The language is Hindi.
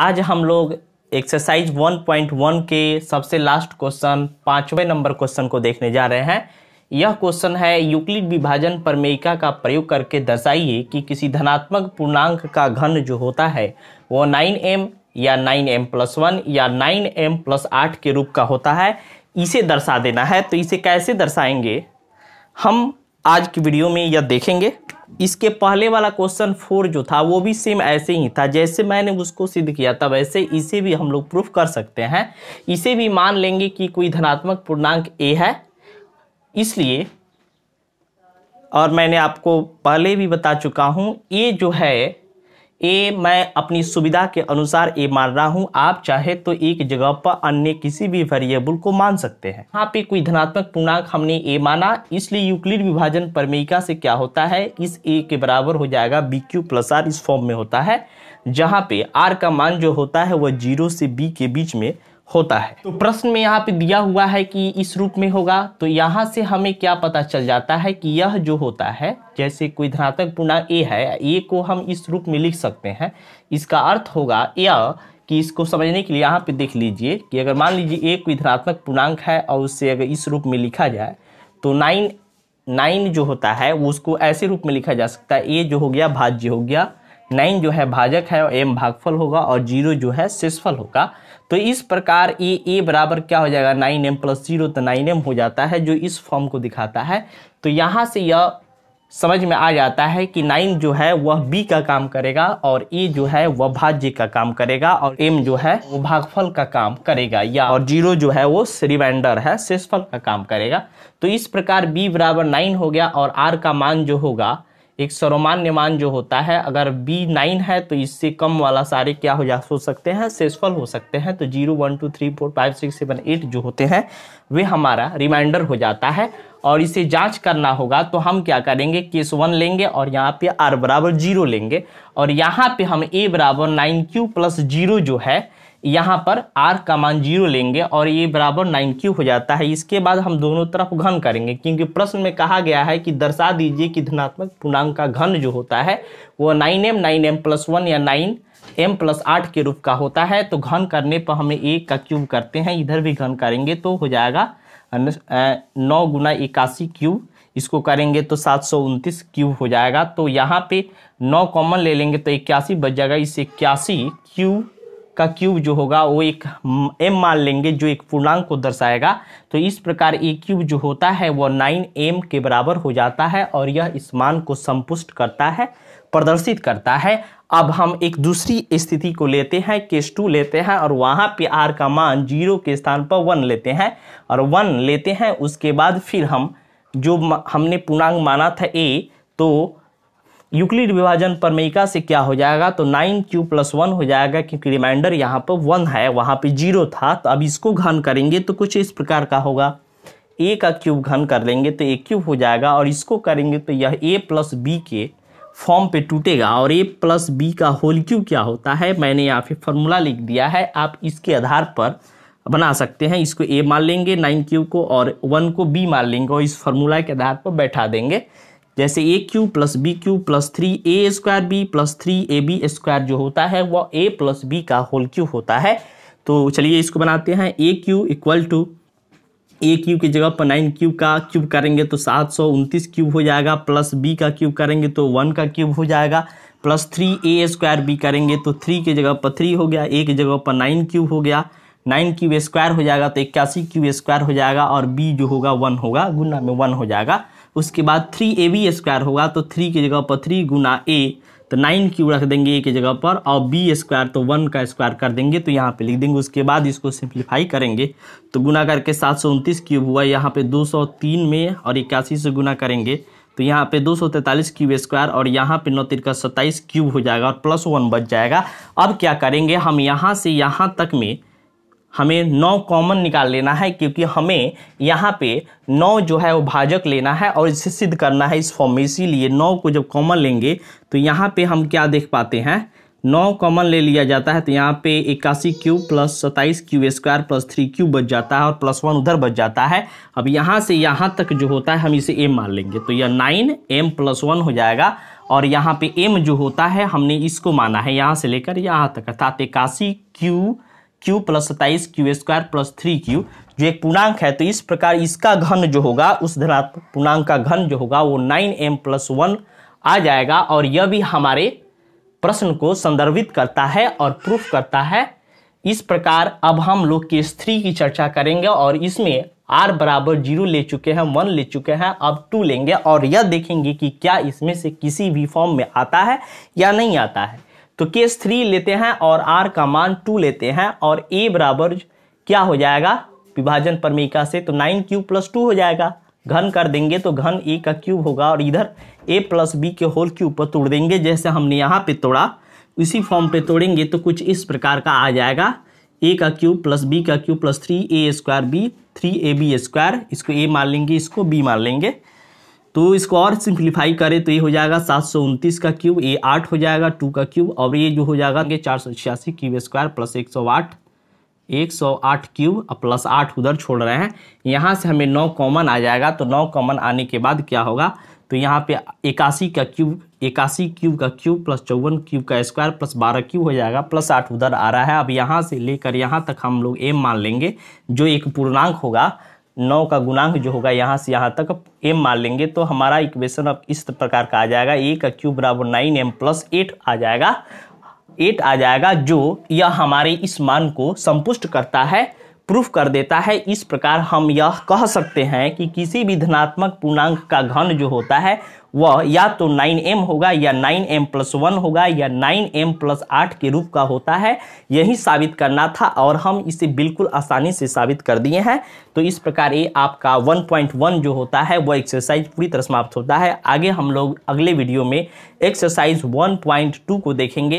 आज हम लोग एक्सरसाइज 1.1 के सबसे लास्ट क्वेश्चन पाँचवें नंबर क्वेश्चन को देखने जा रहे हैं यह क्वेश्चन है यूक्लिड विभाजन परमेयिका का प्रयोग करके दर्शाइए कि किसी धनात्मक पूर्णांक का घन जो होता है वो 9m या 9m प्लस वन या 9m प्लस आठ के रूप का होता है इसे दर्शा देना है तो इसे कैसे दर्शाएंगे हम आज की वीडियो में यह देखेंगे इसके पहले वाला क्वेश्चन फोर जो था वो भी सेम ऐसे ही था जैसे मैंने उसको सिद्ध किया था वैसे इसे भी हम लोग प्रूफ कर सकते हैं इसे भी मान लेंगे कि कोई धनात्मक पूर्णांक ए है इसलिए और मैंने आपको पहले भी बता चुका हूँ ये जो है ए मैं अपनी सुविधा के अनुसार ए मान रहा हूँ आप चाहे तो एक जगह पर अन्य किसी भी वेरिएबल को मान सकते हैं यहाँ पे कोई धनात्मक पूर्णांक हमने ए माना इसलिए यूक्लिड विभाजन परमेयिका से क्या होता है इस ए के बराबर हो जाएगा बी क्यू प्लस आर इस फॉर्म में होता है जहाँ पे आर का मान जो होता है वह जीरो से बी के बीच में होता है तो प्रश्न में यहाँ पे दिया हुआ है कि इस रूप में होगा तो यहाँ से हमें क्या पता चल जाता है कि यह जो होता है जैसे कोई धनात्मक पूर्णांक ए है ए को हम इस रूप में लिख सकते हैं इसका अर्थ होगा यह कि इसको समझने के लिए यहाँ पे देख लीजिए कि अगर मान लीजिए ए कोई धनात्मक पूर्णांक है और उससे अगर इस रूप में लिखा जाए तो नाइन नाइन जो होता है उसको ऐसे रूप में लिखा जा सकता है ए जो हो गया भाज्य हो गया नाइन जो है भाजक है और एम भागफल होगा और जीरो जो है शेषफल होगा तो इस प्रकार ए ए बराबर क्या हो जाएगा नाइन एम प्लस जीरो तो नाइन एम हो जाता है जो इस फॉर्म को दिखाता है तो यहाँ से यह समझ में आ जाता है कि नाइन जो है वह बी का काम करेगा और ए जो है वह भाज्य का काम करेगा और एम जो है वह भागफल का काम करेगा या और जीरो जो है वो रिमाइंडर है शेषफल का काम करेगा तो इस प्रकार बी बराबर नाइन हो गया और आर का मान जो होगा एक सरोमान मान जो होता है अगर बी नाइन है तो इससे कम वाला सारे क्या हो जा हो सकते हैं सेसफल हो सकते हैं तो zero one two three four five six seven eight जो होते हैं वे हमारा रिमाइंडर हो जाता है और इसे जांच करना होगा तो हम क्या करेंगे केस वन लेंगे और यहाँ पे आर बराबर जीरो लेंगे और यहाँ पे हम ए बराबर नाइन क्यू प्लस जीरो जो है यहाँ पर आर का मान जीरो लेंगे और ये बराबर नाइन क्यू हो जाता है इसके बाद हम दोनों तरफ घन करेंगे क्योंकि प्रश्न में कहा गया है कि दर्शा दीजिए कि धनात्मक पूर्णांक का घन जो होता है वो nine m nine m plus one या नाइन एम प्लस आठ के रूप का होता है तो घन करने पर हमें एक का क्यूब करते हैं इधर भी घन करेंगे तो हो जाएगा नौ गुना इक्यासी क्यूब इसको करेंगे तो सात सौ उनतीस क्यूब हो जाएगा तो यहाँ पे नौ कॉमन ले लेंगे तो इक्यासी बच जाएगा इस इक्यासी क्यूब का क्यूब जो होगा वो एक एम मान लेंगे जो एक पूर्णांक को दर्शाएगा तो इस प्रकार ए क्यूब जो होता है वह नाइन एम के बराबर हो जाता है और यह इस मान को संपुष्ट करता है प्रदर्शित करता है अब हम एक दूसरी स्थिति को लेते हैं केस टू लेते हैं और वहाँ पे आर का मान जीरो के स्थान पर वन लेते हैं और वन लेते हैं उसके बाद फिर हम जो हमने पूर्णांक माना था ए तो यूक्लिड विभाजन परमेयिका से क्या हो जाएगा तो नाइन क्यू प्लस वन हो जाएगा क्योंकि रिमाइंडर यहाँ पर वन है वहाँ पे जीरो था तो अब इसको घन करेंगे तो कुछ इस प्रकार का होगा ए का क्यूब घन कर लेंगे तो ए क्यूब हो जाएगा और इसको करेंगे तो यह ए प्लस बी के फॉर्म पे टूटेगा और ए प्लस बी का होल क्यूब क्या होता है मैंने यहाँ पे फॉर्मूला लिख दिया है आप इसके आधार पर बना सकते हैं इसको ए मान लेंगे नाइन क्यूब को और वन को बी मान लेंगे और इस फॉर्मूला के आधार पर बैठा देंगे जैसे a cube plus b Q plus three a square b plus three a b square जो होता है वह ए प्लस बी का होल क्यू होता है तो चलिए इसको बनाते हैं a cube equal to a cube की जगह पर नाइन क्यूब का क्यूब करेंगे तो सात सौ उनतीस क्यूब हो जाएगा प्लस बी का क्यूब करेंगे तो वन का क्यूब हो जाएगा plus three a square b करेंगे तो थ्री की जगह पर थ्री हो गया ए की जगह पर नाइन क्यूब हो गया नाइन क्यूब स्क्वायर हो जाएगा तो इक्यासी क्यूब स्क्वायर हो जाएगा और बी जो होगा वन होगा गुना में वन हो जाएगा उसके बाद थ्री ए बी स्क्वायर होगा तो थ्री की जगह पर थ्री गुना ए तो नाइन क्यू रख देंगे ए की जगह पर और बी स्क्वायर तो वन का स्क्वायर कर देंगे तो यहाँ पे लिख देंगे उसके बाद इसको सिंप्लीफाई करेंगे तो गुना करके सात सौ उनतीस क्यूब हुआ यहाँ पे दो सौ तीन में और इक्यासी से गुना करेंगे तो यहाँ पे दो सौ तैंतालीस क्यूब स्क्वायर और यहाँ पे नौ तिरका सत्ताईस क्यूब हो जाएगा और प्लस वन बच जाएगा अब क्या करेंगे हम यहाँ से यहाँ तक में हमें नौ कॉमन निकाल लेना है क्योंकि हमें यहाँ पे नौ जो है वो भाजक लेना है और इसे सिद्ध करना है इस फॉर्म में इसीलिए नौ को जब कॉमन लेंगे तो यहाँ पे हम क्या देख पाते हैं नौ कॉमन ले लिया जाता है तो यहाँ पे इक्यासी क्यू प्लस सत्ताईस q square plus three q बच जाता है और प्लस वन उधर बच जाता है अब यहाँ से यहाँ तक जो होता है हम इसे एम मान लेंगे तो यह नाइन एम प्लस वन हो जाएगा और यहाँ पे एम जो होता है हमने इसको माना है यहाँ से लेकर यहाँ तक अर्थात इक्यासी क्यू क्यू प्लस सत्ताईस q square plus three q जो एक पूर्णांक है तो इस प्रकार इसका घन जो होगा उस धनात्मक पूर्णांक का घन जो होगा वो नाइन एम प्लस वन आ जाएगा और यह भी हमारे प्रश्न को संदर्भित करता है और प्रूफ करता है इस प्रकार अब हम लोग केस थ्री की चर्चा करेंगे और इसमें आर बराबर जीरो ले चुके हैं वन ले चुके हैं अब टू लेंगे और यह देखेंगे कि क्या इसमें से किसी भी फॉर्म में आता है या नहीं आता है तो केस थ्री लेते हैं और आर का मान टू लेते हैं और ए बराबर क्या हो जाएगा विभाजन परमिका से तो नाइन क्यूब प्लस टू हो जाएगा घन कर देंगे तो घन ए का क्यूब होगा और इधर ए प्लस बी के होल क्यूब पर तोड़ देंगे जैसे हमने यहाँ पे तोड़ा इसी फॉर्म पे तोड़ेंगे तो कुछ इस प्रकार का आ जाएगा ए का क्यूब प्लस बी का cube plus three a square b three a b square इसको ए मान लेंगे इसको बी मान लेंगे तो इसको और सिंप्लीफाई करें तो ये हो जाएगा सात का क्यूब ये आठ हो जाएगा टू का क्यूब और ये जो हो जाएगा कि चार सौ छियासी क्यूब स्क्वायर प्लस एक सौ आठ एक सौ आठ क्यूब प्लस आठ उधर छोड़ रहे हैं यहाँ से हमें नौ कॉमन आ जाएगा तो नौ कॉमन आने के बाद क्या होगा तो यहाँ पे इक्यासी का क्यूब इक्यासी क्यूब का क्यूब प्लस चौवन क्यूब का स्क्वायर प्लस बारह क्यूब हो जाएगा प्लस आठ उधर आ रहा है अब यहाँ से लेकर यहाँ तक हम लोग एम मान लेंगे जो एक पूर्णांक होगा नौ का गुणांक जो होगा यहाँ से यहाँ तक एम मान लेंगे तो हमारा इक्वेशन अब इस प्रकार का आ जाएगा ए का क्यूब बराबर नाइन एम प्लस एट आ जाएगा एट आ जाएगा जो यह हमारे इस मान को संपुष्ट करता है प्रूफ कर देता है इस प्रकार हम यह कह सकते हैं कि किसी भी धनात्मक पूर्णांक का घन जो होता है वह या तो 9m होगा या 9m प्लस वन होगा या 9m प्लस आठ के रूप का होता है यही साबित करना था और हम इसे बिल्कुल आसानी से साबित कर दिए हैं तो इस प्रकार ये आपका 1.1 जो होता है वह एक्सरसाइज पूरी तरह समाप्त होता है आगे हम लोग अगले वीडियो में एक्सरसाइज 1.2 को देखेंगे